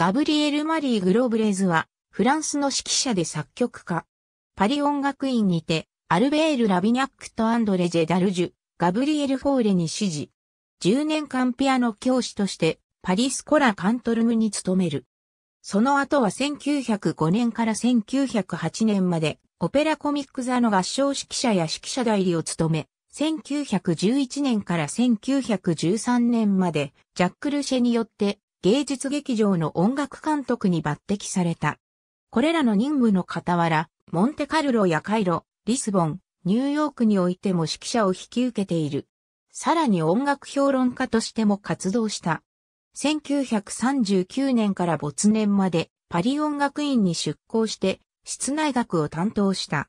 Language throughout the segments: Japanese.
ガブリエル・マリー・グローブレーズは、フランスの指揮者で作曲家。パリ音楽院にて、アルベール・ラビニャックとアンドレ・ジェダルジュ、ガブリエル・フォーレに指示。10年間ピアノ教師として、パリスコラ・カントルムに勤める。その後は1905年から1908年まで、オペラコミック座の合唱指揮者や指揮者代理を務め、1911年から1913年まで、ジャック・ルシェによって芸術劇場の音楽監督に抜擢された。これらの任務の傍ら、モンテカルロやカイロ、リスボン、ニューヨークにおいても指揮者を引き受けている。さらに音楽評論家としても活動した。1939年から没年までパリ音楽院に出向して室内楽を担当した。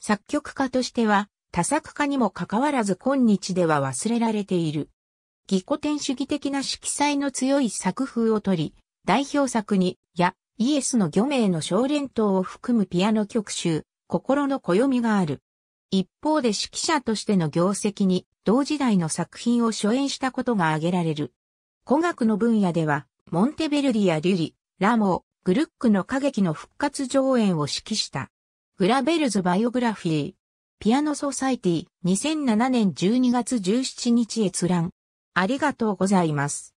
作曲家としては多作家にもかかわらず今日では忘れられている。自己テ主義的な色彩の強い作風をとり、代表作に、や、イエスの魚名の小連投を含むピアノ曲集、心の暦がある。一方で指揮者としての業績に、同時代の作品を初演したことが挙げられる。古学の分野では、モンテベルディやリュリ、ラモー、グルックの歌劇の復活上演を指揮した。グラベルズバイオグラフィー。ピアノソサイティ、2007年12月17日閲覧。ありがとうございます。